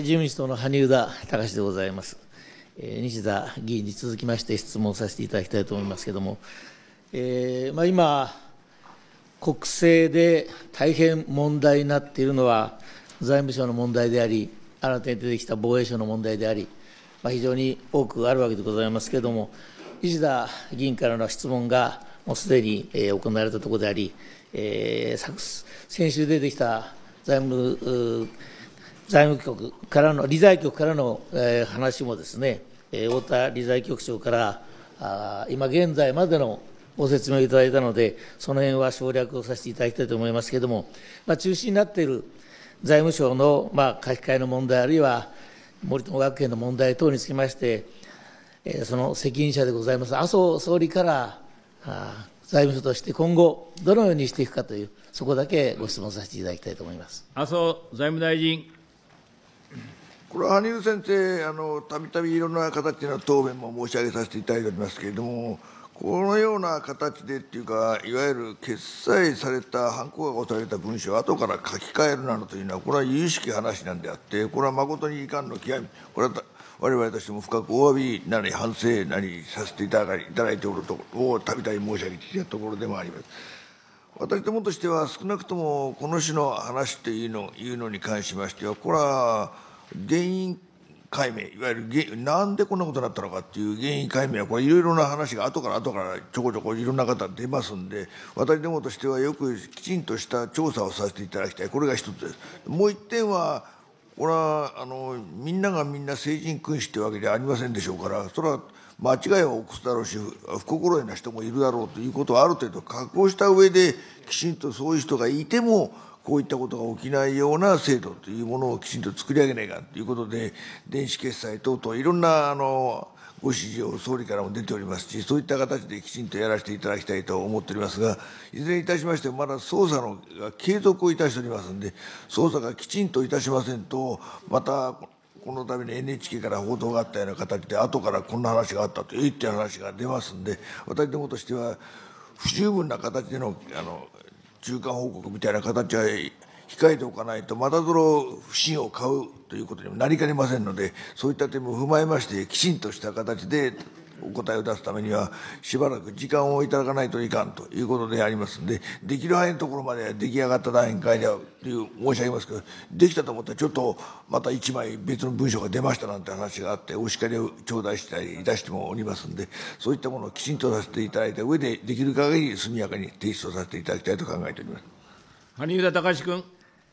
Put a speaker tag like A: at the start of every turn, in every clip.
A: 自由民主党の羽生田隆でございます。西田議員に続きまして質問させていただきたいと思いますけれども、えーまあ、今、国政で大変問題になっているのは、財務省の問題であり、新たに出てきた防衛省の問題であり、まあ、非常に多くあるわけでございますけれども、西田議員からの質問がもうすでに行われたところであり、えー、先週出てきた財務財務局からの、理財局からの、えー、話もですね、えー、太田理財局長からあ、今現在までのご説明いただいたので、その辺は省略をさせていただきたいと思いますけれども、まあ、中心になっている財務省の、まあ、書き換えの問題、あるいは森友学園の問題等につきまして、えー、その責任者でございます、麻生総理からあ財務省として今後、どのようにしていくかという、そこだけご質問させていただきたいと思います。
B: 麻生財務大臣これは羽生先生、たびたびいろんな形の答弁も申し上げさせていただいておりますけれども、このような形でっていうか、いわゆる決裁された、犯行が押された文書を後から書き換えるなどというのは、これは由々しき話なんであって、これは誠に遺憾の極み、これは我々としても深くお詫びなり、反省なりさせていただいておるとをたびたび申し上げていたところでもあります。私どもとしては、少なくともこの種の話というのいうのに関しましては、これは、原因解明いわゆるなんでこんなことになったのかっていう原因解明はこれいろいろな話が後から後からちょこちょこいろんな方出ますんで私どもとしてはよくきちんとした調査をさせていただきたいこれが一つです。もう一点はこれはあのみんながみんな成人君子ってわけではありませんでしょうからそれは間違いを起こすだろうし不心得な人もいるだろうということはある程度確保した上できちんとそういう人がいてもこういったことが起きないような制度というものをきちんと作り上げないかということで、電子決済等々、いろんなあのご指示を総理からも出ておりますし、そういった形できちんとやらせていただきたいと思っておりますが、いずれにいたしましても、まだ捜査の継続をいたしておりますので、捜査がきちんといたしませんと、また、この度に NHK から報道があったような形で、後からこんな話があったという話が出ますんで、私どもとしては、不十分な形でのあの中間報告みたいな形は控えておかないとまたその不信を買うということにもなりかねませんのでそういった点も踏まえましてきちんとした形でお答えを出すためには、しばらく時間をいただかないといかんということでありますんで、できる範囲のところまで出来上がった段階ではという申し上げますけど、できたと思ったら、ちょっとまた1枚別の文章が出ましたなんて話があって、お叱りを頂戴したりいたしてもおりますんで、そういったものをきちんとさせていただいた上で、できる限り速やかに提出をさせていただきたいと考えております。
A: 羽生田隆君。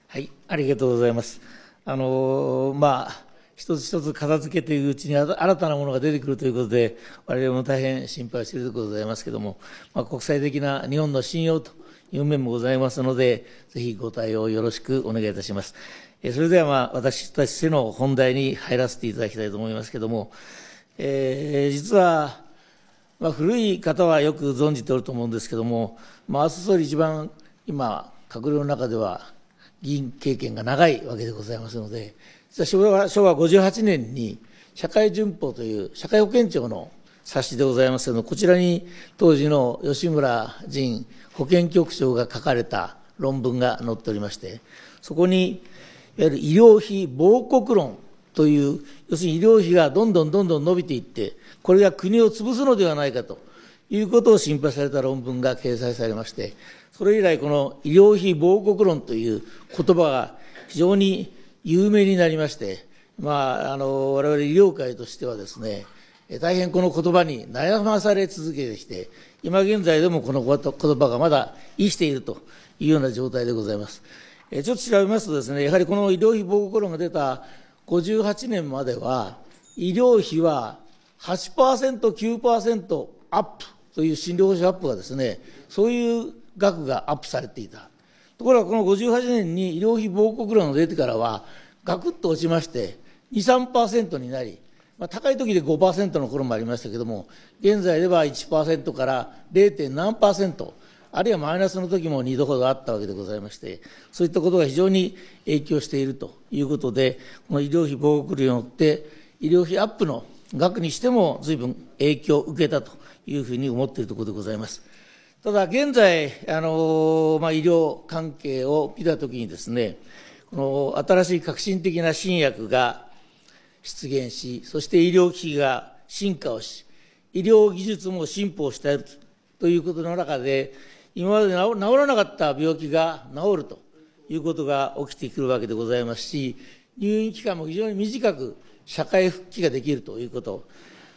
A: はい、ありがとうございます。あのー、まあ一つ一つ片付けていくうちに新たなものが出てくるということで、我々も大変心配しているところでございますけれども、まあ、国際的な日本の信用という面もございますので、ぜひご対応よろしくお願いいたします。えそれでは、まあ、私たちへの本題に入らせていただきたいと思いますけれども、えー、実は、まあ、古い方はよく存じておると思うんですけども、まあ、麻生総理一番今、閣僚の中では議員経験が長いわけでございますので、私は昭和58年に社会旬報という社会保険庁の冊子でございますけどこちらに当時の吉村仁保健局長が書かれた論文が載っておりましてそこにいわゆる医療費防国論という要するに医療費がどんどんどんどん伸びていってこれが国を潰すのではないかということを心配された論文が掲載されましてそれ以来この医療費防国論という言葉が非常に有名になりまして、まあ、あの我々医療界としてはですね大変この言葉に悩まされ続けてきて今現在でもこの言葉がまだ生きているというような状態でございます。えちょっと調べますとですねやはりこの医療費防護コロナが出た58年までは医療費は 8%9% アップという診療報酬アップがですねそういう額がアップされていたところがこの58年に医療費防告論が出てからは、ガクッと落ちまして、2、3%になり、まあ、高い時で5%の頃もありましたけれども、現在では1%から 0. 何あるいはマイナスの時も2度ほどあったわけでございまして、そういったことが非常に影響しているということで、この医療費防護区によって、医療費アップの額にしてもずいぶん影響を受けたというふうに思っているところでございます。ただ、現在、あの、まあ、医療関係を見たときにですね、この新しい革新的な新薬が出現し、そして医療機器が進化をし、医療技術も進歩をしているということの中で、今まで治らなかった病気が治るということが起きてくるわけでございますし、入院期間も非常に短く社会復帰ができるということ、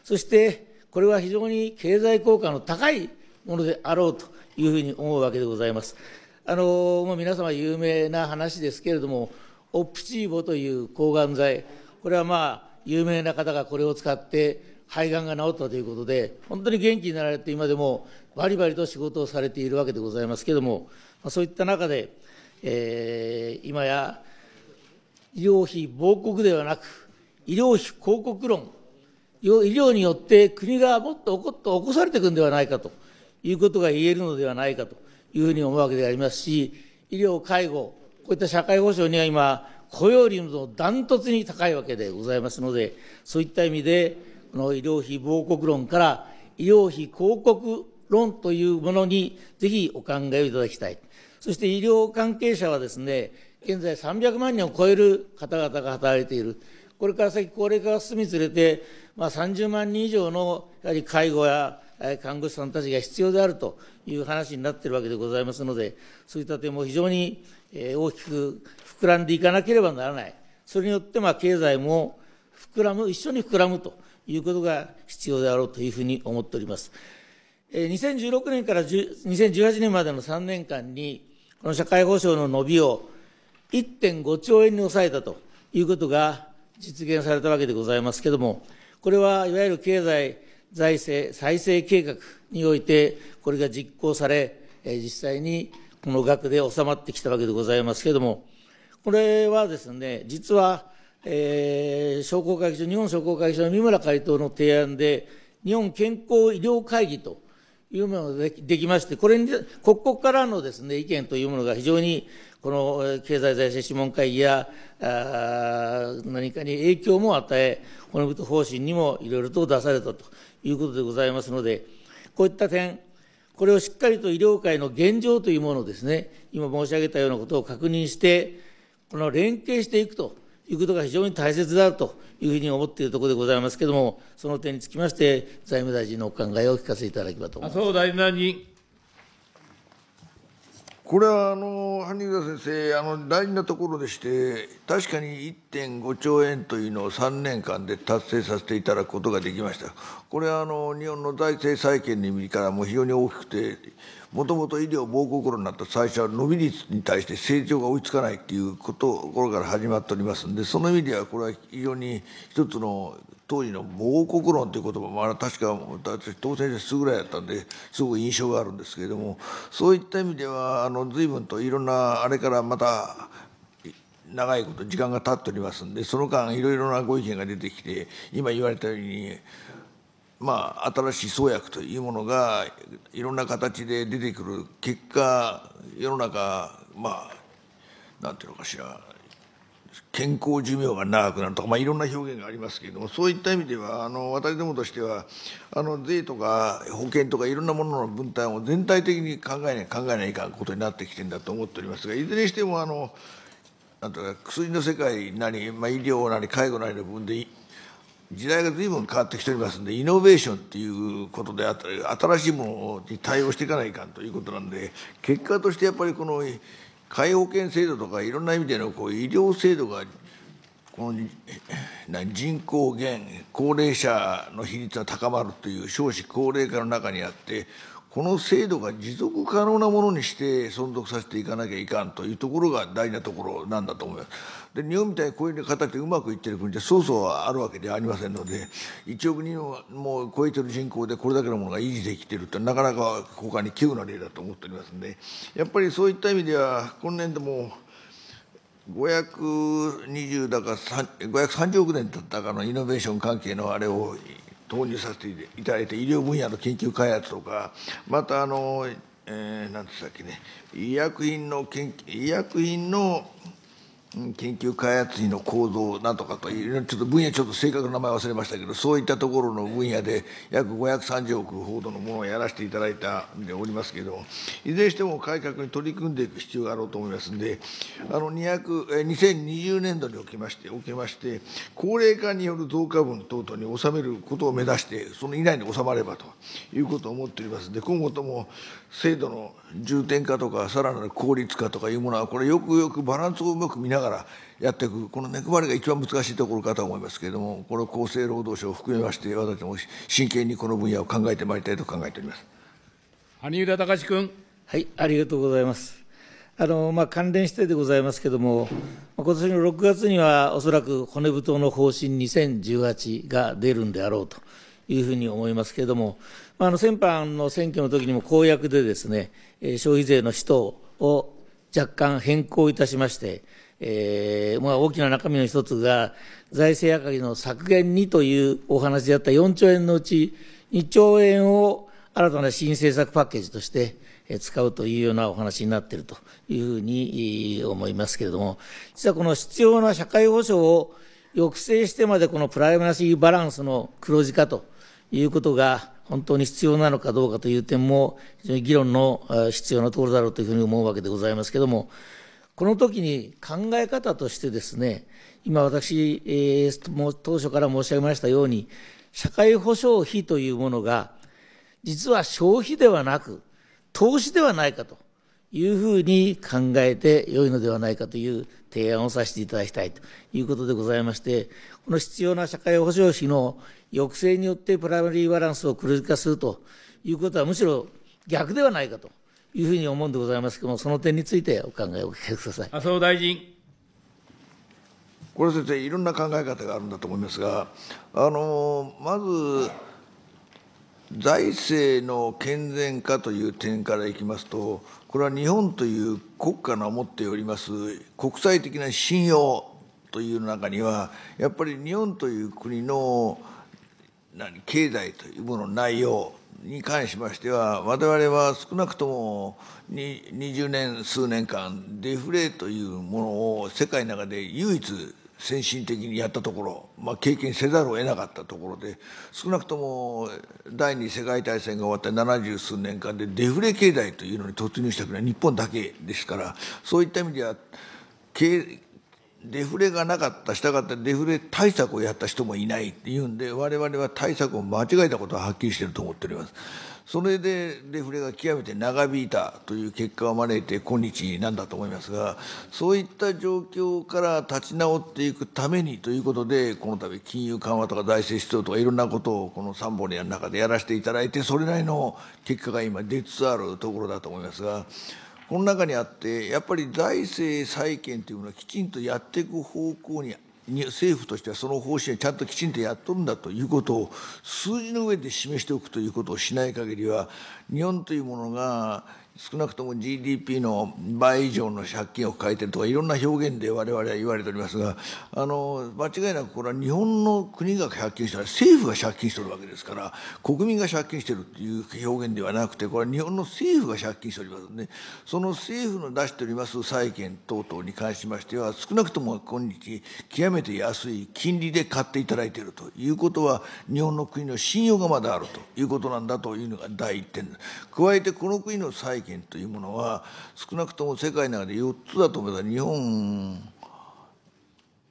A: そしてこれは非常に経済効果の高いものであろうというふうに思うわけでございます。あのまあ、皆様有名な話ですけれどもオプチーボという抗がん剤これはまあ有名な方がこれを使って肺がんが治ったということで本当に元気になられて今でもバリバリと仕事をされているわけでございますけれども、まあ、そういった中で、えー、今や医療費亡国ではなく医療費広告論医療によって国がもっと起こっと起こされていくんではないかと。いうことが言えるのではないかというふうに思うわけでありますし、医療、介護、こういった社会保障には今、雇用率もダントツに高いわけでございますので、そういった意味で、この医療費報告論から医療費広告論というものにぜひお考えをいただきたい。そして医療関係者はですね、現在300万人を超える方々が働いている。これから先高齢化が進みつれて、まあ、30万人以上のやはり介護や看護師さんたちが必要であるという話になっているわけでございますので、そういった点も非常に大きく膨らんでいかなければならない、それによってまあ経済も膨らむ、一緒に膨らむということが必要であろうというふうに思っております。2016年から2018年までの3年間に、この社会保障の伸びを1.5兆円に抑えたということが実現されたわけでございますけれども、これはいわゆる経済財政再生計画において、これが実行され、実際にこの額で収まってきたわけでございますけれども、これはですね、実は、えー、商工会議所、日本商工会議所の三村会頭の提案で、日本健康医療会議というものができまして、これに、国国からのですね、意見というものが非常に、この経済財政諮問会議や、あ何かに影響も与え、骨太方針にもいろいろと出されたということでございますので、こういった点、これをしっかりと医療界の現状というものをですね、今申し上げたようなことを確認して、この連携していくということが非常に大切だというふうに思っているところでございますけれども、その点につきまして、財務大臣のお考えをお聞かせいただければと思いま
C: す。麻生大臣
B: これはあの羽生田先生あの大事なところでして確かに1.5兆円というのを3年間で達成させていただくことができましたこれはあの日本の財政再建の意味からも非常に大きくてもともと医療防国頃になった最初は伸び率に対して成長が追いつかないっていうこところから始まっておりますんでその意味ではこれは非常に一つの当時の防国論という言葉もあれ確か私当選してすぐらいだったんですごく印象があるんですけれどもそういった意味ではあの随分といろんなあれからまた長いこと時間が経っておりますんでその間いろいろなご意見が出てきて今言われたようにまあ、新しい創薬というものがいろんな形で出てくる結果世の中まあなんていうのかしら健康寿命が長くなるとか、まあ、いろんな表現がありますけれどもそういった意味ではあの私どもとしてはあの税とか保険とかいろんなものの分担を全体的に考えない考えないかんことになってきてるんだと思っておりますがいずれにしてもあのなんとか薬の世界なり、まあ、医療なり介護なりの部分で時代が随分変わってきておりますんでイノベーションっていうことであったり新しいものに対応していかないかんということなんで結果としてやっぱりこの介護保険制度とかいろんな意味でのこう医療制度がこの人口減高齢者の比率が高まるという少子高齢化の中にあってこの制度が持続可能なものにして存続させていかなきゃいかんというところが大事なところなんだと思います。で日本みたいにこういう形でうまくいってる国ってそうそうあるわけではありませんので1億人をもう超えてる人口でこれだけのものが維持できてるってなかなか他に急な例だと思っておりますんでやっぱりそういった意味では今年度も520だか530億年だったかのイノベーション関係のあれを投入させていただいて医療分野の研究開発とかまたあの、えー、なんでったっけね医薬品の研究、医薬品の研究開発費の構造なんとかというちょっと分野ちょっと正確な名前忘れましたけどそういったところの分野で約530億ほどのものをやらせていただいたんでおりますけどいずれにしても改革に取り組んでいく必要があろうと思いますんであの200 2020年度におきましておきまして高齢化による増加分等々に収めることを目指してその以内に収まればということを思っておりますんで今後とも制度の重点化とかさらなる効率化とかいうものはこれよくよくバランスをうまく見ながらやっていくこの根配りが一番難しいところかと思いますけれどもこれ厚生労働省を含めまして私も真剣にこの分野を考えてまいりたいと考えております
A: 羽生田隆君はいありがとうございますあのまあ、関連してでございますけれども、今年の6月には、おそらく骨太の方針2018が出るんであろうというふうに思いますけれども、あの先般の選挙の時にも公約でですね、消費税の使途を若干変更いたしまして、えーまあ、大きな中身の一つが、財政赤字の削減にというお話であった4兆円のうち、2兆円を新たな新政策パッケージとして使うというようなお話になっているというふうに思いますけれども、実はこの必要な社会保障を抑制してまでこのプライマシーバランスの黒字化ということが、本当に必要なのかどうかという点も、非常に議論の必要なところだろうというふうに思うわけでございますけれども、この時に考え方としてですね、今私、えー、も当初から申し上げましたように、社会保障費というものが、実は消費ではなく、投資ではないかというふうに考えてよいのではないかという提案をさせていただきたいということでございまして、この必要な社会保障費の抑制によってプライマリーバランスを黒字化するということはむしろ逆ではないかというふうに思うんでございますけれども、その点についてお考えをお聞かせください。
C: 麻生大臣
B: これ先生、いろんな考え方があるんだと思いますが、あのまず、財政の健全化という点からいきますと、これは日本という国家の持っております国際的な信用という中には、やっぱり日本という国の何経済というものの内容に関しましては我々は少なくとも20年数年間デフレというものを世界の中で唯一先進的にやったところ、まあ、経験せざるを得なかったところで少なくとも第二次世界大戦が終わった70数年間でデフレ経済というのに突入した国は日本だけですからそういった意味では経デフレがなかったしたがってデフレ対策をやった人もいないっていうんで我々は対策を間違えたことははっきりしていると思っておりますそれでデフレが極めて長引いたという結果を招いて今日なんだと思いますがそういった状況から立ち直っていくためにということでこの度金融緩和とか財政出動とかいろんなことをこの3本の中でやらせていただいてそれなりの結果が今出つつあるところだと思いますがこの中にあってやっぱり財政再建というものはきちんとやっていく方向に政府としてはその方針をちゃんときちんとやっとるんだということを数字の上で示しておくということをしない限りは日本というものが少なくとも GDP の倍以上の借金を抱えているとかいろんな表現で我々は言われておりますがあの間違いなくこれは日本の国が借金したら政府が借金してるわけですから国民が借金してるっていう表現ではなくてこれは日本の政府が借金しておりますのでその政府の出しております債券等々に関しましては少なくとも今日極めて安い金利で買っていただいているということは日本の国の信用がまだあるということなんだというのが第一点加えてこの国の債体というものは少なくとも世界の中で4つだと思ます日本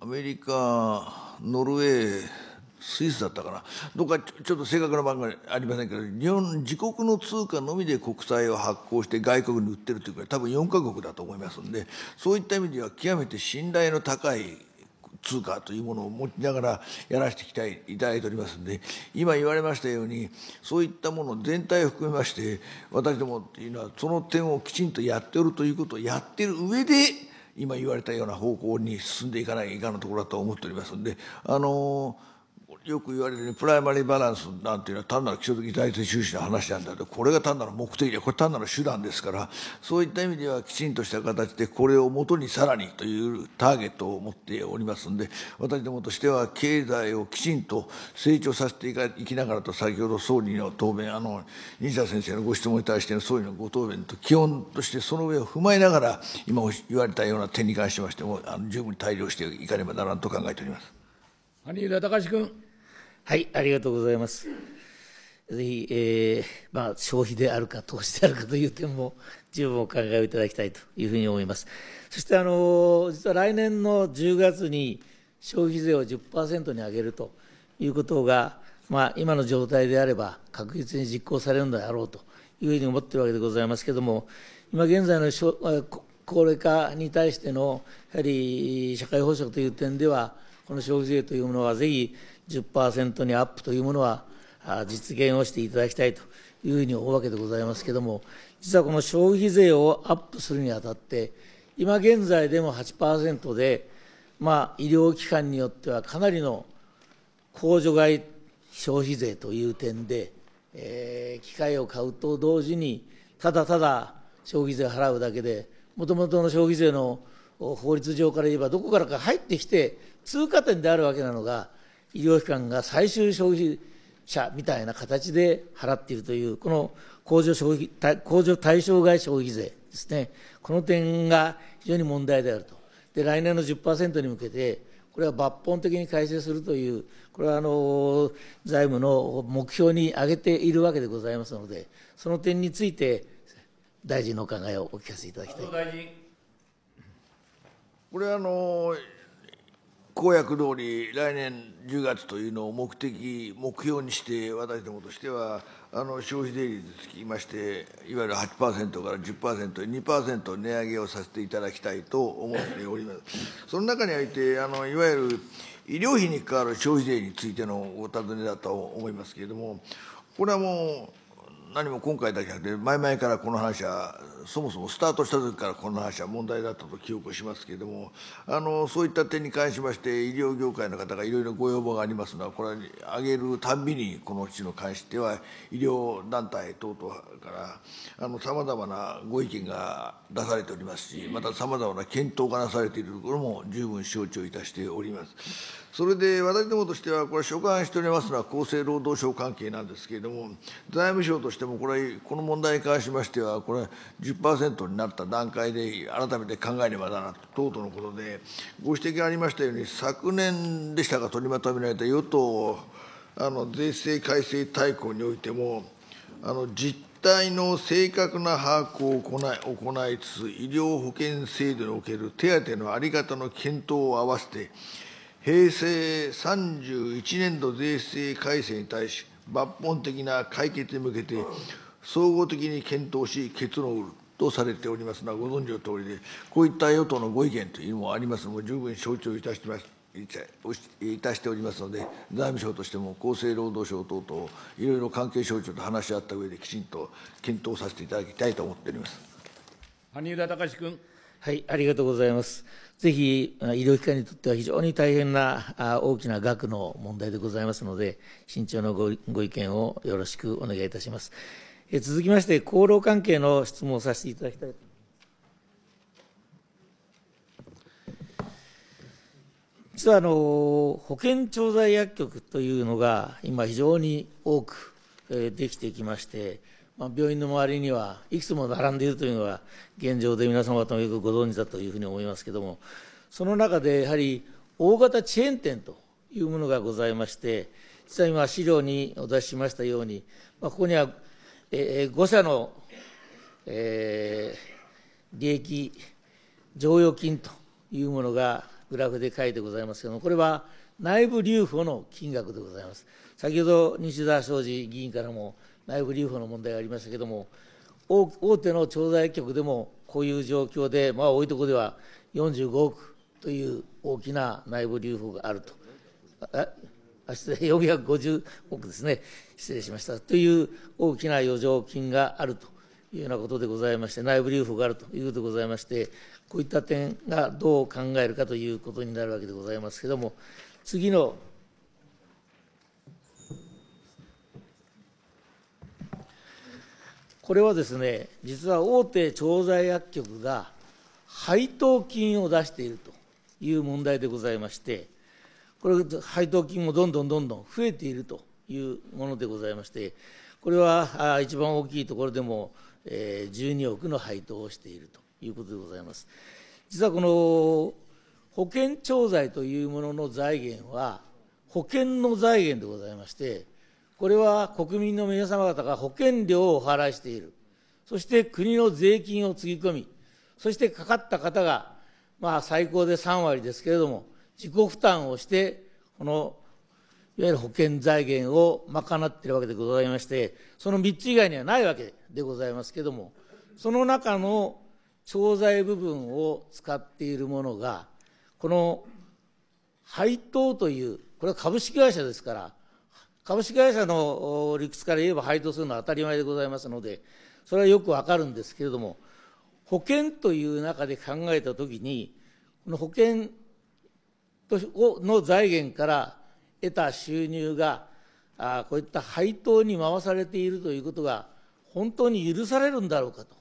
B: アメリカノルウェースイスだったかなどっかちょっと正確な番組ありませんけど日本自国の通貨のみで国債を発行して外国に売ってるというか多分4か国だと思いますんでそういった意味では極めて信頼の高い通貨というものを持ちながらやらせてきていただいておりますんで今言われましたようにそういったもの全体を含めまして私どもっていうのはその点をきちんとやっておるということをやってる上で今言われたような方向に進んでいかないいかんのところだと思っておりますんであのーよく言われるようにプライマリーバランスなんていうのは単なる基礎的財政収支の話なんだけどこれが単なる目的でこれ単なる手段ですからそういった意味ではきちんとした形でこれをもとにさらにというターゲットを持っておりますんで私どもとしては経済をきちんと成長させていきながらと先ほど総理の答弁あの西田先生のご質問に対しての総理のご答弁と基本としてその上を踏まえながら今言われたような点に関しましてもあの十分に対応していかねばならんと考えております。
A: 谷田隆君。
B: はい、ありがとうございます。ぜ
A: ひ、えー、まあ、消費であるか投資であるかという点も十分お考えをいただきたいというふうに思います。そして、あの、実は来年の10月に消費税を10%に上げるということが、まあ、今の状態であれば確実に実行されるのであろうというふうに思っているわけでございますけれども、今現在の高齢化に対してのやはり社会保障という点では、この消費税というものはぜひ10%にアップというものは実現をしていただきたいというふうに思うわけでございますけれども、実はこの消費税をアップするにあたって、今現在でも8%で、まあ、医療機関によってはかなりの控除外消費税という点で、えー、機械を買うと同時に、ただただ消費税払うだけで、もともとの消費税の法律上から言えば、どこからか入ってきて、通過点であるわけなのが、医療機関が最終消費者みたいな形で払っているという、この控除消費控除対象外消費税ですね、この点が非常に問題であると、で来年の10%に向けて、これは抜本的に改正するという、これはあの財務の目標に挙げているわけでございますので、その点について、大臣のお考えをお聞かせいただきたい。
B: これあの公約通り来年10月というのを目的目標にして私どもとしてはあの消費税率につきましていわゆる8%から 10%2% 値上げをさせていただきたいと思っておりますその中においてあのいわゆる医療費に関わる消費税についてのお尋ねだと思いますけれどもこれはもう何も今回だけじ前々からこの話はそもそもスタートした時からこの話は問題だったと記憶しますけれどもあのそういった点に関しまして医療業界の方がいろいろご要望がありますのはこれは挙げるたんびにこの地の関しては医療団体等々からさまざまなご意見が出されておりますしまたさまざまな検討がなされているところも十分承知をいたしております。それで私どもとしては、これ、所管しておりますのは厚生労働省関係なんですけれども、財務省としても、これ、この問題に関しましては、これ、10%になった段階で、改めて考えねばならなと、等々のことで、ご指摘がありましたように、昨年でしたが、取りまとめられた与党あの税制改正大綱においても、あの実態の正確な把握を行い行いつつ、医療保険制度における手当の在り方の検討を合わせて、平成31年度税制改正に対し、抜本的な解決に向けて、総合的に検討し、結論を得るとされておりますのは、ご存知のとおりで、こういった与党のご意見というのもありますのも、十分承知をいたしてます。いたしておりますので、財務省としても厚生労働省等々、いろいろ関係省庁と話し合った上で、きちんと検討させていただきたいと思っております。
C: 羽生田
A: 隆君。はい、ありがとうございます。ぜひ医療機関にとっては非常に大変な大きな額の問題でございますので、慎重なご意見をよろしくお願いいたします。続きまして、厚労関係の質問をさせていただきたいと思います。実はあの保険調剤薬局というのが今非常に多くできてきましてまあ、病院の周りにはいくつも並んでいるというのが現状で皆様方もよくご存知だというふうに思いますけどもその中でやはり大型チェーン店というものがございまして実は今資料にお出ししましたように、まあ、ここには、えー、5社の、えー、利益剰余金というものがグラフで書いてございますけどもこれは内部留保の金額でございます。先ほど西澤昌司議員からも内部留保の問題がありましたけれども、大手の調剤局でもこういう状況で、まあ、多いところでは45億という大きな内部留保があると。ああ失礼450億ですね、失礼しました。という大きな余剰金があるというようなことでございまして、内部留保があるということでございまして、こういった点がどう考えるかということになるわけでございますけれども、次のこれはですね実は大手調剤薬局が配当金を出しているという問題でございましてこれ配当金もどんどんどんどん増えているというものでございましてこれは一番大きいところでも12億の配当をしているということでございます実はこの保険調剤というものの財源は保険の財源でございましてこれは国民の皆様方が保険料をお払いしている、そして国の税金をつぎ込み、そしてかかった方が、まあ、最高で3割ですけれども、自己負担をして、このいわゆる保険財源を賄っているわけでございまして、その3つ以外にはないわけでございますけれども、その中の調剤部分を使っているものが、この配当という、これは株式会社ですから、株式会社の理屈から言えば配当するのは当たり前でございますので、それはよくわかるんですけれども、保険という中で考えたときに、この保険の財源から得た収入が、あこういった配当に回されているということが、本当に許されるんだろうかと、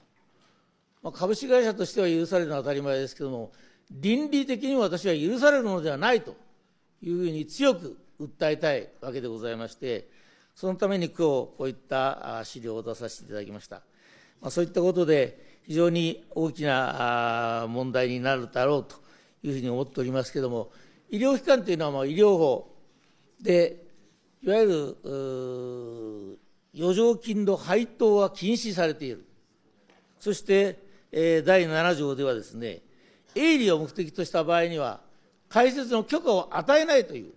A: まあ、株式会社としては許されるのは当たり前ですけれども、倫理的に私は許されるのではないというふうに強く訴えたいわけでございまして、そのために今日、こういった資料を出させていただきました。まあ、そういったことで、非常に大きな問題になるだろうというふうに思っておりますけれども、医療機関というのはまあ医療法で、いわゆる余剰金の配当は禁止されている。そして、えー、第7条ではですね、営利を目的とした場合には、開設の許可を与えないという、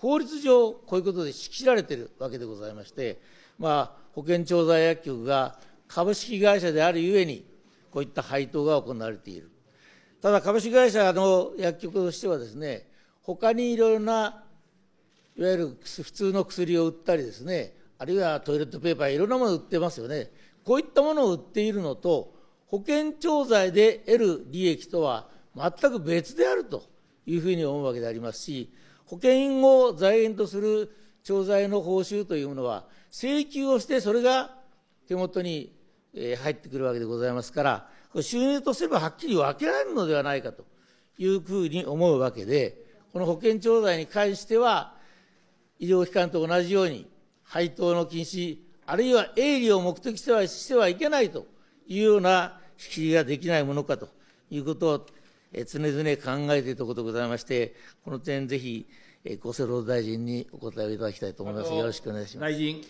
A: 法律上、こういうことで仕切られているわけでございまして、まあ、保険調剤薬局が株式会社であるゆえに、こういった配当が行われている。ただ、株式会社の薬局としてはですね、他にいろいろな、いわゆる普通の薬を売ったりですね、あるいはトイレットペーパー、いろんなものを売ってますよね。こういったものを売っているのと、保険調剤で得る利益とは全く別であるというふうに思うわけでありますし、保険を財源とする調剤の報酬というものは、請求をしてそれが手元に入ってくるわけでございますから、収入とすればはっきり分けられるのではないかというふうに思うわけで、この保険調剤に関しては、医療機関と同じように、配当の禁止、あるいは営利を目的してはしてはいけないというような仕切りができないものかということを常々考えているところでございまして、この点ぜひえ厚生労働大臣にお答えをいただきたいと思います。よろしくお願いしま
C: す。大臣。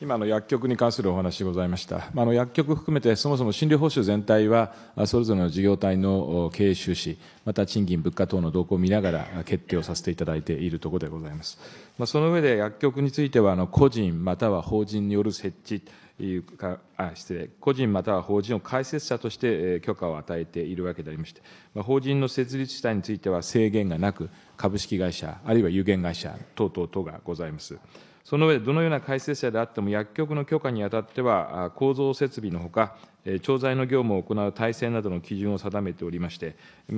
C: 今の薬局に関するお話ございました、まあ、の薬局含めて、そもそも診療報酬全体は、それぞれの事業体の経営収支、また賃金、物価等の動向を見ながら決定をさせていただいているところでございます。まあ、その上で薬局については、個人または法人による設置、いうか、あ失礼、個人または法人を開設者として許可を与えているわけでありまして、法人の設立主体については制限がなく、株式会社、あるいは有限会社等々等がございます。その上で、どのような開設者であっても、薬局の許可にあたっては、構造設備のほか、調剤の業務を行う体制などの基準を定めておりまして、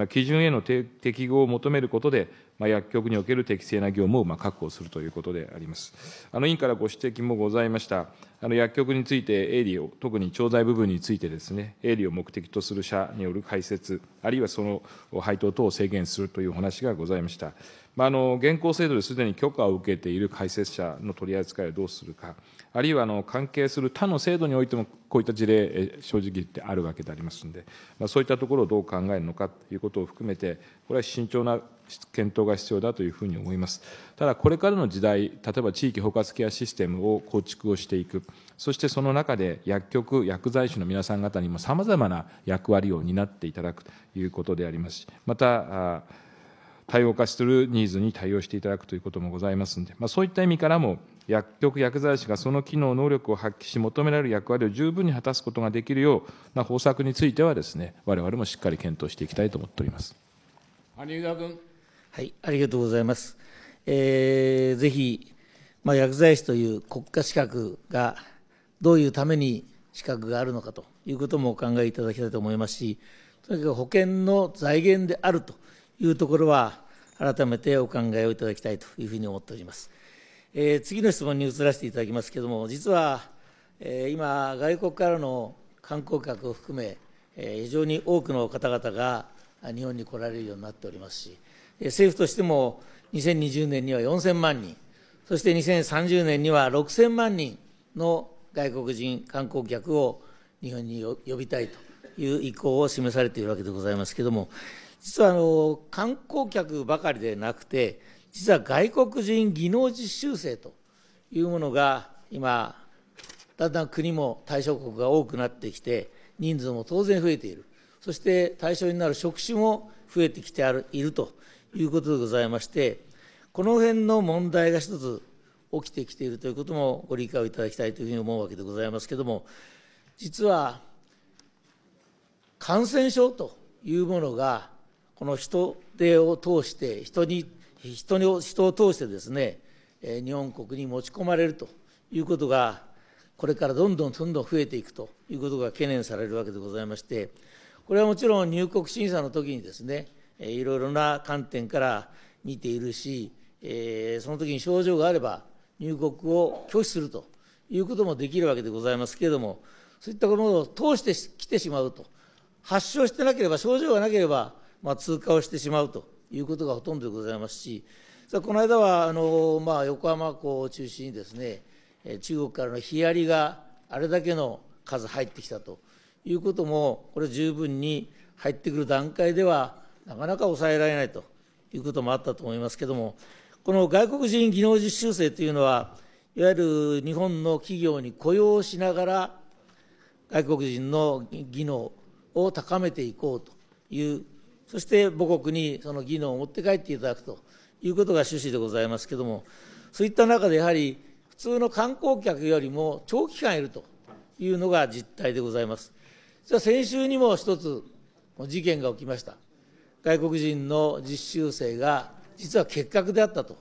C: 基準への適合を求めることで、まあ、薬局における適正な業務をまあ確保するということであります。あの委員からご指摘もございました、あの薬局について、営利を、特に調剤部分についてですね、営利を目的とする者による開設、あるいはその配当等を制限するというお話がございました。まあ、あの現行制度ですでに許可を受けている解説者の取り扱いをどうするか、あるいはあの関係する他の制度においても、こういった事例、正直言ってあるわけでありますので、まあ、そういったところをどう考えるのかということを含めて、これは慎重な検討が必要だというふうに思います。ただ、これからの時代、例えば地域包括ケアシステムを構築をしていく、そしてその中で薬局、薬剤師の皆さん方にもさまざまな役割を担っていただくということでありますし、また、多様化するニーズに対応していただくということもございますので、まあ、そういった意味からも、薬局、薬剤師がその機能、能力を発揮し、求められる役割を十分に果たすことができるような方策についてはです、ね、われわれもしっかり検討していきたいと思っております。
A: 羽生田君。
C: はい、ありがとうございま
A: す。えー、ぜひ、まあ、薬剤師という国家資格がどういうために資格があるのかということもお考えいただきたいと思いますし、とにかく保険の財源であるというところは、改めてお考えをいただきたいというふうに思っております。えー、次の質問に移らせていただきますけれども、実は、えー、今、外国からの観光客を含め、えー、非常に多くの方々が日本に来られるようになっておりますし、政府としても2020年には4000万人、そして2030年には6000万人の外国人観光客を日本に呼びたいという意向を示されているわけでございますけれども、実はあの観光客ばかりでなくて、実は外国人技能実習生というものが今、だんだん国も対象国が多くなってきて、人数も当然増えている、そして対象になる職種も増えてきているということでございまして、この辺の問題が一つ起きてきているということもご理解をいただきたいというふうに思うわけでございますけれども、実は感染症というものが、この人手を通して、人に、人に人を通してですね、日本国に持ち込まれるということが、これからどんどんどんどん増えていくということが懸念されるわけでございまして、これはもちろん入国審査の時にですね、いろいろな観点から見ているし、えその時に症状があれば入国を拒否するということもできるわけでございますけれども、そういったものを通してきてしまうと、発症してなければ、症状がなければ、まあ、通過をしてしまうということがほとんどでございますし、さあこの間はあの、まあ、横浜港を中心にですね、中国からのヒアリがあれだけの数入ってきたということも、これ、十分に入ってくる段階では、なかなか抑えられないということもあったと思いますけれども、この外国人技能実習生というのは、いわゆる日本の企業に雇用しながら、外国人の技能を高めていこうという、そして母国にその技能を持って帰っていただくということが趣旨でございますけれども、そういった中でやはり、普通の観光客よりも長期間いるというのが実態でございます。先週にも一つ事件が起きました。外国人の実習生が実は結核であったと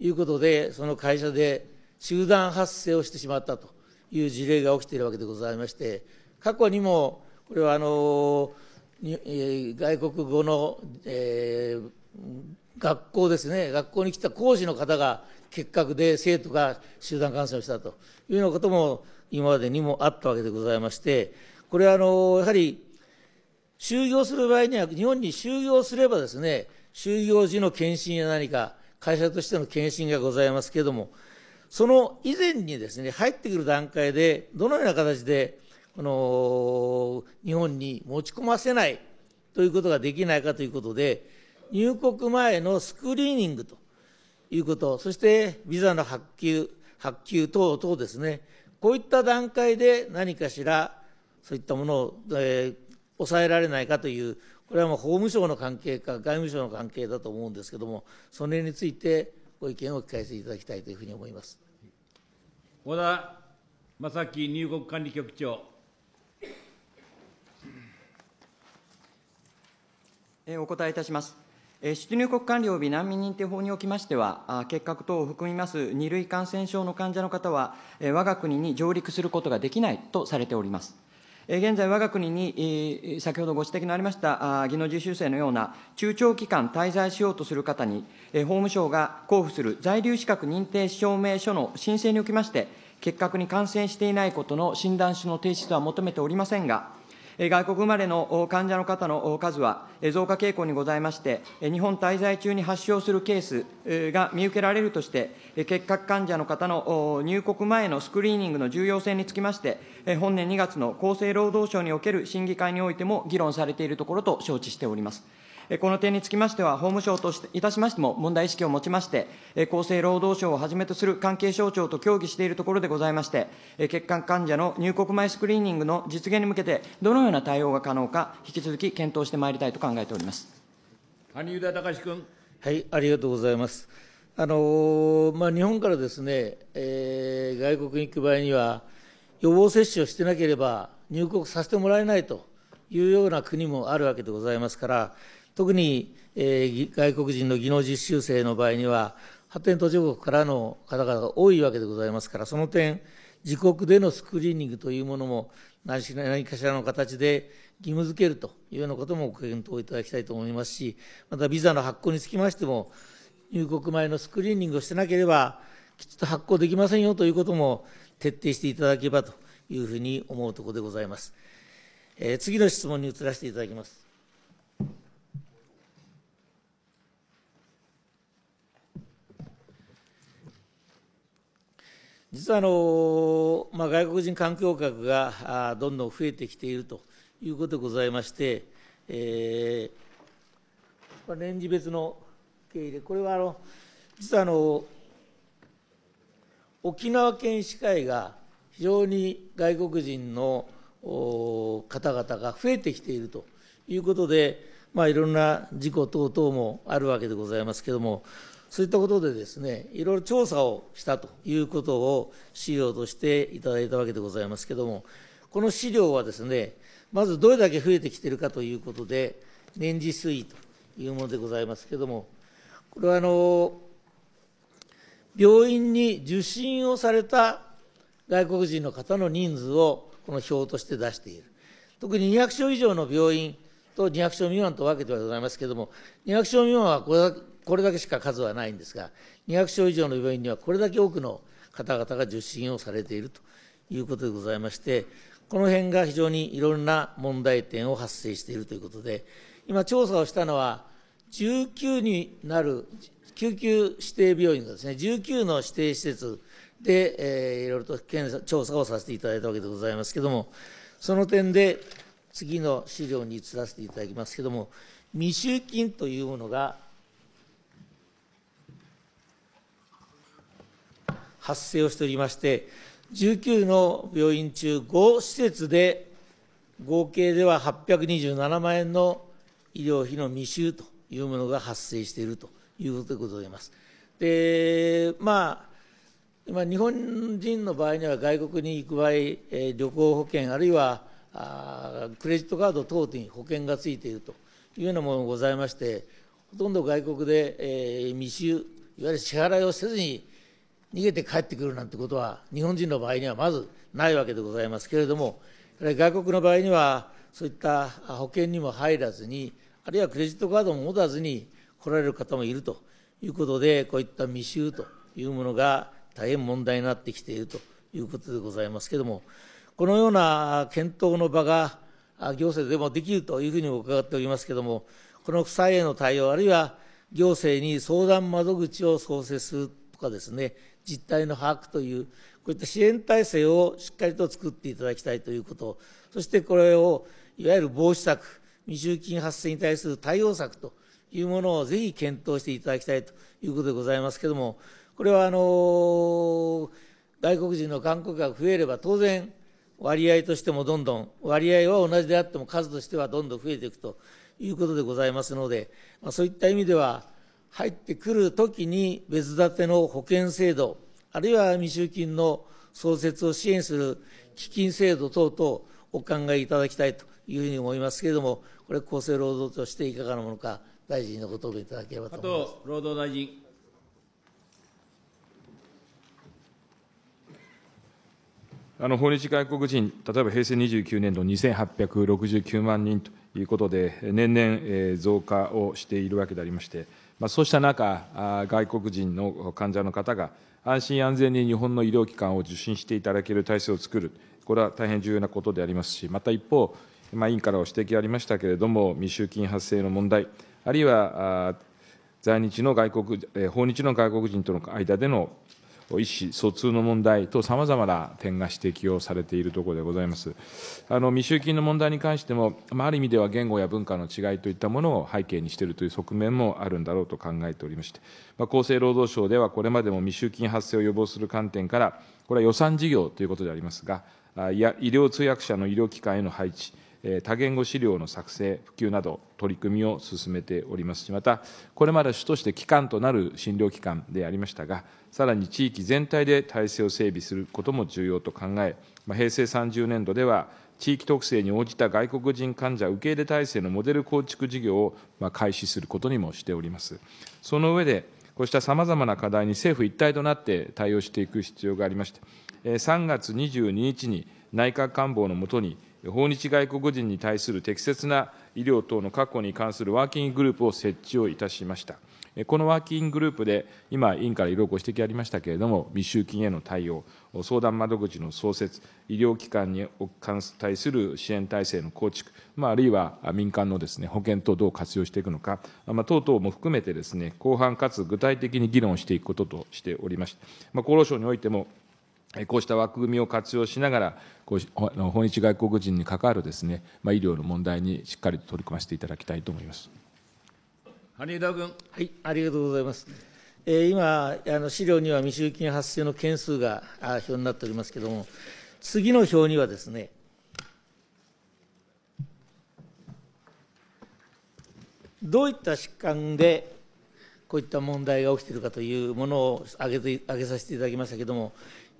A: いうことで、その会社で集団発生をしてしまったという事例が起きているわけでございまして、過去にも、これはあの外国語の、えー、学校ですね、学校に来た講師の方が結核で生徒が集団感染をしたというようなことも今までにもあったわけでございまして、これはあのやはり就業する場合には、日本に就業すればですね、就業時の検診や何か、会社としての検診がございますけれども、その以前にですね、入ってくる段階で、どのような形で、この、日本に持ち込ませないということができないかということで、入国前のスクリーニングということ、そしてビザの発給、発給等々ですね、こういった段階で何かしら、そういったものを、えー、抑えられないかというこれはもう法務省の関係か外務省の関係だと思うんですけれどもその辺についてご意見を聞かせていただきたいというふうに思います
C: 小田正樹入国管理局長
D: お答えいたします。出入国管理及び難民認定法におきましては、結核等を含みます2類感染症の患者の方は、我が国に上陸することができないとされております。現在、わが国に先ほどご指摘のありました技能実習生のような中長期間滞在しようとする方に、法務省が交付する在留資格認定証明書の申請におきまして、結核に感染していないことの診断書の提出は求めておりませんが、外国生まれの患者の方の数は増加傾向にございまして、日本滞在中に発症するケースが見受けられるとして、結核患者の方の入国前のスクリーニングの重要性につきまして、本年2月の厚生労働省における審議会においても議論されているところと承知しております。この点につきましては、法務省といたしましても、問題意識を持ちまして、厚生労働省をはじめとする関係省庁と協議しているところでございまして、血管患者の入国前スクリーニングの実現に向けて、どのような対応が可能か、引き続き検討してまいりたいと考えております
A: 萩生田隆君。
D: はい、ありがとうございます。あの
A: まあ、日本からですね、えー、外国に行く場合には、予防接種をしてなければ入国させてもらえないというような国もあるわけでございますから、特に、えー、外国人の技能実習生の場合には、発展途上国からの方々が多いわけでございますから、その点、自国でのスクリーニングというものも何かしらの形で義務付けるというようなこともご検討いただきたいと思いますし、またビザの発行につきましても、入国前のスクリーニングをしてなければ、きちっと発行できませんよということも徹底していただければというふうに思うところでございます。えー、次の質問に移らせていただきます。実はあの、まあ、外国人観光客がどんどん増えてきているということでございまして、えー、年次別の経緯で、これはあの実はあの沖縄県医師会が非常に外国人の方々が増えてきているということで、まあ、いろんな事故等々もあるわけでございますけれども、そういったことでですね、いろいろ調査をしたということを資料としていただいたわけでございますけども、この資料はですね、まずどれだけ増えてきてるかということで、年次推移というものでございますけども、これはあの、病院に受診をされた外国人の方の人数をこの表として出している。特に200床以上の病院と200床未満と分けてはございますけれども、200床未満はこれこれだけしか数はないんですが200床以上の病院にはこれだけ多くの方々が受診をされているということでございましてこの辺が非常にいろんな問題点を発生しているということで今調査をしたのは19になる救急指定病院がですね19の指定施設で、えー、いろいろと検査調査をさせていただいたわけでございますけれどもその点で次の資料に移らせていただきますけれども未集金というものが発生をしておりまして、19の病院中5施設で、合計では827万円の医療費の未収というものが発生しているということでございます。で、まあ、今、日本人の場合には外国に行く場合、え旅行保険、あるいはあクレジットカード等に保険がついているというようなものがございまして、ほとんど外国で、えー、未収、いわゆる支払いをせずに逃げて帰ってくるなんてことは、日本人の場合にはまずないわけでございますけれども、外国の場合には、そういった保険にも入らずに、あるいはクレジットカードも持たずに来られる方もいるということで、こういった未収というものが大変問題になってきているということでございますけれども、このような検討の場が行政でもできるというふうにも伺っておりますけれども、この負債への対応、あるいは行政に相談窓口を創設するとかですね、実態の把握という、こういった支援体制をしっかりと作っていただきたいということ、そしてこれをいわゆる防止策、未収金発生に対する対応策というものをぜひ検討していただきたいということでございますけれども、これはあの外国人の観光客が増えれば当然、割合としてもどんどん、割合は同じであっても数としてはどんどん増えていくということでございますので、まあ、そういった意味では、入ってくるときに別立ての保険制度、あるいは未収金の創設を支援する基金制度等々お考えいただきたいというふうに思いますけれども、これ、厚生労働としていかがなものか、大臣のご答弁いただければと思います。労働大臣
C: あの訪日外国人、例えば平成29年度2869万人ということで、年々増加をしているわけでありまして、そうした中、外国人の患者の方が、安心安全に日本の医療機関を受診していただける体制を作る、これは大変重要なことでありますし、また一方、まあ、委員からお指摘ありましたけれども、未集金発生の問題、あるいは在日の外国、訪日の外国人との間での意思疎通の問題とさまざまな点が指摘をされているところでございます。あの未就金の問題に関しても、まあ、ある意味では言語や文化の違いといったものを背景にしているという側面もあるんだろうと考えておりまして、まあ、厚生労働省ではこれまでも未就金発生を予防する観点から、これは予算事業ということでありますが、医療通訳者の医療機関への配置、多言語資料の作成、普及など、取り組みを進めておりますし、また、これまで主として機関となる診療機関でありましたが、さらに地域全体で体制を整備することも重要と考え、平成30年度では、地域特性に応じた外国人患者受け入れ体制のモデル構築事業を開始することにもしております。その上で、こうしたさまざまな課題に政府一体となって対応していく必要がありまして、3月22日に内閣官房のもとに、訪日外国人に対する適切な医療等の確保に関するワーキンググループを設置をいたしました。このワーキンググループで、今、委員からいろいろご指摘ありましたけれども、未集金への対応、相談窓口の創設、医療機関に対する支援体制の構築、まあ、るいは民間のです、ね、保険等をどう活用していくのか、ま等々も含めてです、ね、後半かつ具体的に議論していくこととしておりまして、ま厚労省においても、こうした枠組みを活用しながら、こう訪日外国人に関わるですね、まあ、医療の問題にしっかりと取り組ませていただきたいと思います。
A: 羽田君。はい、ありがとうございます。えー、今あの、資料には未収金発生の件数があ表になっておりますけれども、次の表にはですね、どういった疾患でこういった問題が起きているかというものを挙げて挙げさせていただきましたけれども、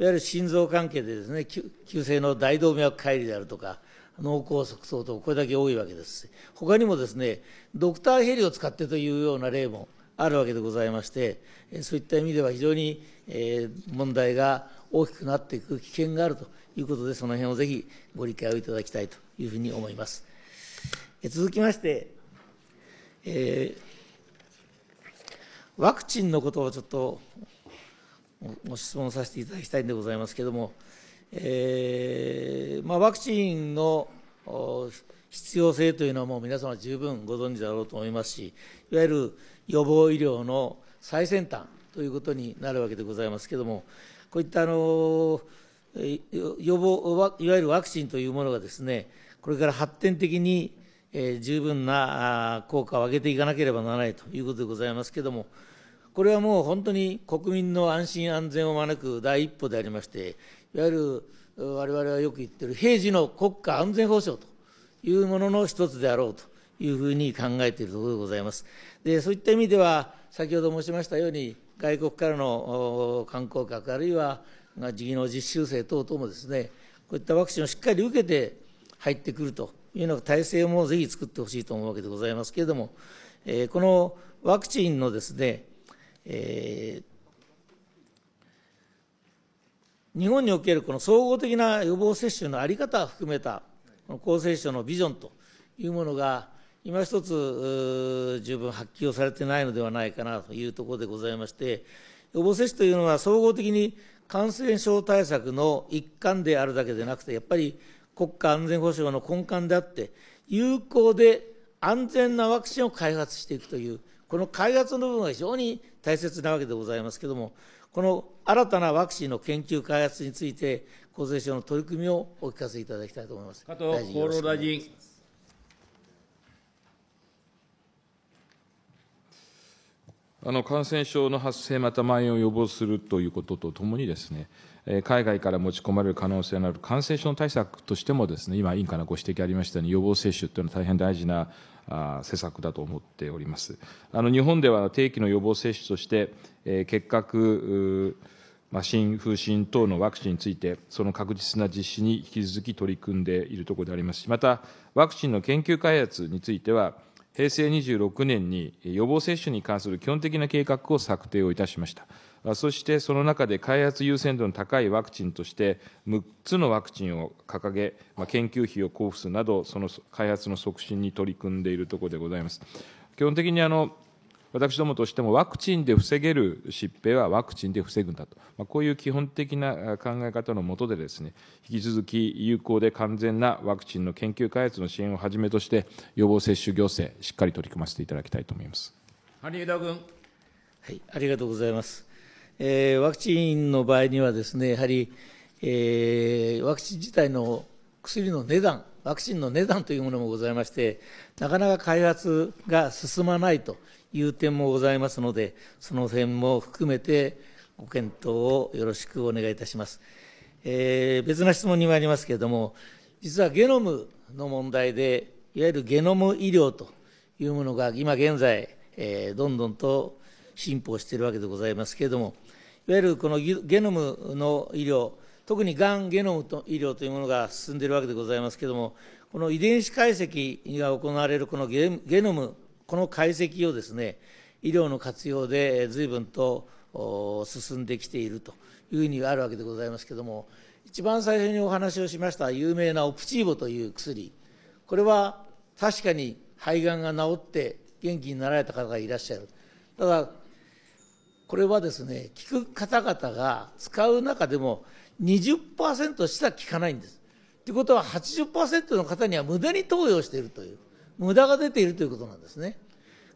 A: いわゆる心臓関係でですね、急性の大動脈解離であるとか、脳梗塞等々、これだけ多いわけです。他にもですね、ドクターヘリを使ってというような例もあるわけでございまして、そういった意味では非常に問題が大きくなっていく危険があるということで、その辺をぜひご理解をいただきたいというふうに思います。続きまして、えー、ワクチンのことをちょっとご質問させていただきたいんでございますけれども、えーまあ、ワクチンの必要性というのはもう皆様十分ご存知だろうと思いますし、いわゆる予防医療の最先端ということになるわけでございますけれども、こういったあの予防いわゆるワクチンというものがですね、これから発展的に十分な効果を上げていかなければならないということでございますけれども、これはもう本当に国民の安心安全を招く第一歩でありまして、いわゆる我々はよく言ってる平時の国家安全保障というものの一つであろうというふうに考えているところでございます。でそういった意味では、先ほど申しましたように、外国からの観光客、あるいは事業実習生等々もですね、こういったワクチンをしっかり受けて入ってくるというのが体制もぜひ作ってほしいと思うわけでございますけれども、えー、このワクチンのですね、えー、日本におけるこの総合的な予防接種の在り方を含めた、この厚生省のビジョンというものが、今一つ十分発揮をされてないのではないかなというところでございまして、予防接種というのは総合的に感染症対策の一環であるだけでなくて、やっぱり国家安全保障の根幹であって、有効で安全なワクチンを開発していくという、この開発の部分が非常に大切なわけでございますけれども、この新たなワクチンの研究開発について、厚生省の取り組みをお聞かせいただきたいと思います。加藤厚労大臣。
C: あの感染症の発生、また蔓延を予防するということとともにですね、海外から持ち込まれる可能性のある感染症対策としてもですね、今、委員からご指摘ありましたように、予防接種というのは大変大事な施策だと思っております。日本では定期の予防接種として、結核、心、風疹等のワクチンについて、その確実な実施に引き続き取り組んでいるところでありますし、また、ワクチンの研究開発については、平成26年に予防接種に関する基本的な計画を策定をいたしました。そしてその中で開発優先度の高いワクチンとして、6つのワクチンを掲げ、研究費を交付するなど、その開発の促進に取り組んでいるところでございます。基本的にあの私どもとしてもワクチンで防げる疾病はワクチンで防ぐんだと、こういう基本的な考え方の下でで引き続き有効で完全なワクチンの研究開発の支援をはじめとして予防接種行政しっかり取り組ませていただきたいと思います。
A: 羽生田君はい、ありがとうございます。えー、ワクチンの場合にはですね、やはり、えー、ワクチン自体の薬の値段、ワクチンの値段というものもございまして、なかなか開発が進まないという点もございますので、その点も含めてご検討をよろしくお願いいたします。えー、別な質問に参りますけれども、実はゲノムの問題で、いわゆるゲノム医療というものが今現在、えー、どんどんと進歩しているわけでございますけれども、いわゆるこのゲノムの医療特にがんゲノムと医療というものが進んでいるわけでございますけれどもこの遺伝子解析が行われるこのゲノムこの解析をですね医療の活用で随分と進んできているというふうにあるわけでございますけれども一番最初にお話をしました有名なオプチーボという薬これは確かに肺がんが治って元気になられた方がいらっしゃるただこれはですね聞く方々が使う中でも20%しか聞かないんです。ということは80%の方には無駄に投与しているという無駄が出ているということなんですね。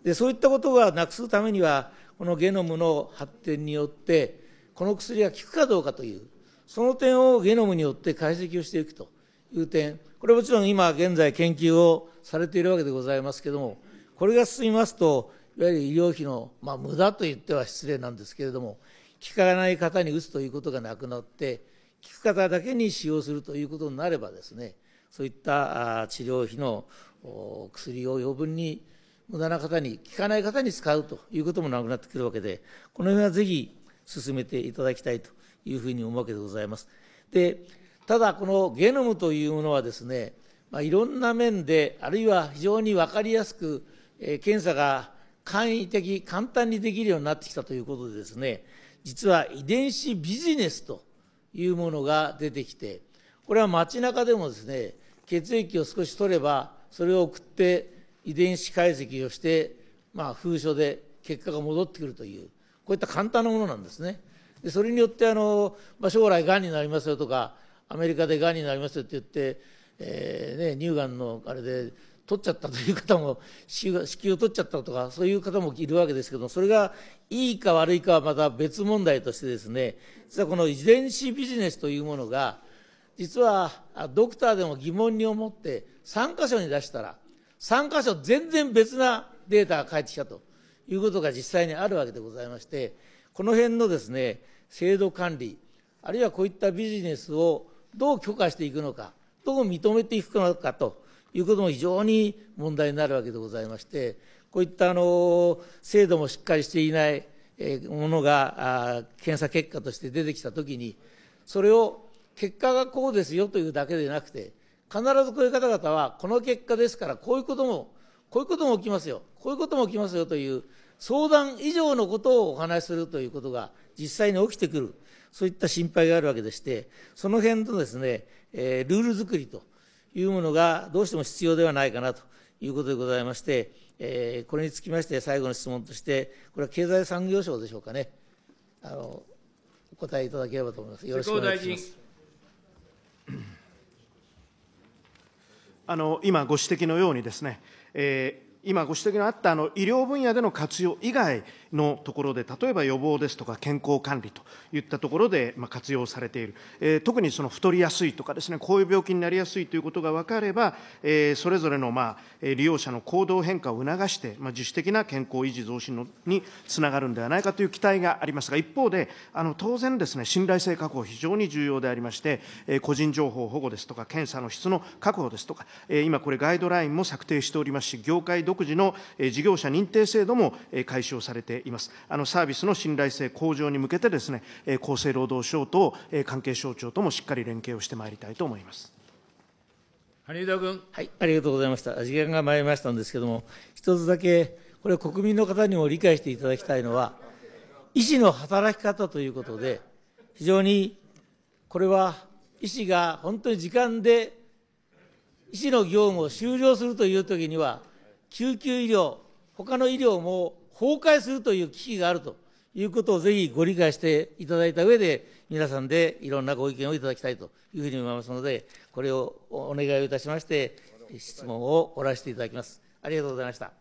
A: でそういったことがなくすためにはこのゲノムの発展によってこの薬が効くかどうかというその点をゲノムによって解析をしていくという点これもちろん今現在研究をされているわけでございますけどもこれが進みますといわゆる医療費の、まあ、無駄と言っては失礼なんですけれども効かない方に打つということがなくなって効く方だけに使用するということになればですねそういった治療費の薬を余分に無駄な方に効かない方に使うということもなくなってくるわけでこの辺はぜひ進めていただきたいというふうに思うわけでございます。でただこのゲノムというものはですね、まあ、いろんな面であるいは非常に分かりやすく、え検査が簡易的簡単にできるようになってきたということでですね実は遺伝子ビジネスというものが出てきてこれは街中でもですね血液を少し取ればそれを送って遺伝子解析をして、まあ、封書で結果が戻ってくるというこういった簡単なものなんですね。でそれによってあの、まあ、将来がんになりますよとかアメリカでがんになりますよって言って、えーね、乳がんのあれで取っちゃったという方も子宮 を取っちゃったとかそういう方もいるわけですけどそれがいいか悪いかはまた別問題としてですね実はこの遺伝子ビジネスというものが実はドクターでも疑問に思って3箇所に出したら3箇所全然別なデータが返ってきたということが実際にあるわけでございましてこの辺のですね制度管理あるいはこういったビジネスをどう許可していくのかどう認めていくのかということも非常に問題になるわけでございまして、こういったあの制度もしっかりしていないものが検査結果として出てきたときに、それを結果がこうですよというだけでなくて、必ずこういう方々は、この結果ですから、こういうことも、こういうことも起きますよ、こういうことも起きますよという、相談以上のことをお話しするということが実際に起きてくる、そういった心配があるわけでして、その辺のですね、えー、ルール作りと。いうものがどうしても必要ではないかなということでございまして、えー、これにつきまして最後の質問として、これは経済産業省でしょうかね、あのお答えいただければと思います。よろしくお願いします。
C: あの今ご指摘のようにですね、えー今ご指摘のあったあの医療分野での活用以外のところで、例えば予防ですとか健康管理といったところで、まあ、活用されている、えー、特にその太りやすいとかですね、こういう病気になりやすいということが分かれば、えー、それぞれの、まあ、利用者の行動変化を促して、まあ、自主的な健康維持増進のにつながるんではないかという期待がありますが、一方で、あの当然ですね、信頼性確保、非常に重要でありまして、えー、個人情報保護ですとか、検査の質の確保ですとか、えー、今これ、ガイドラインも策定しておりますし、業界独独自の事業者認定制度も開始されています。あのサービスの信頼性向上に向けてですね、厚生労働省と関係省庁ともしっかり連携をしてまいりたいと思います。
A: 羽生田君。はい、ありがとうございました。時間が参りましたんですけども、一つだけ、これ国民の方にも理解していただきたいのは、医師の働き方ということで、非常にこれは医師が本当に時間で医師の業務を終了するというときには、救急医療、他の医療も崩壊するという危機があるということをぜひご理解していただいた上で、皆さんでいろんなご意見をいただきたいというふうに思いますので、これをお願いをいたしまして、質問を終わらせていただきます。ありがとうございました。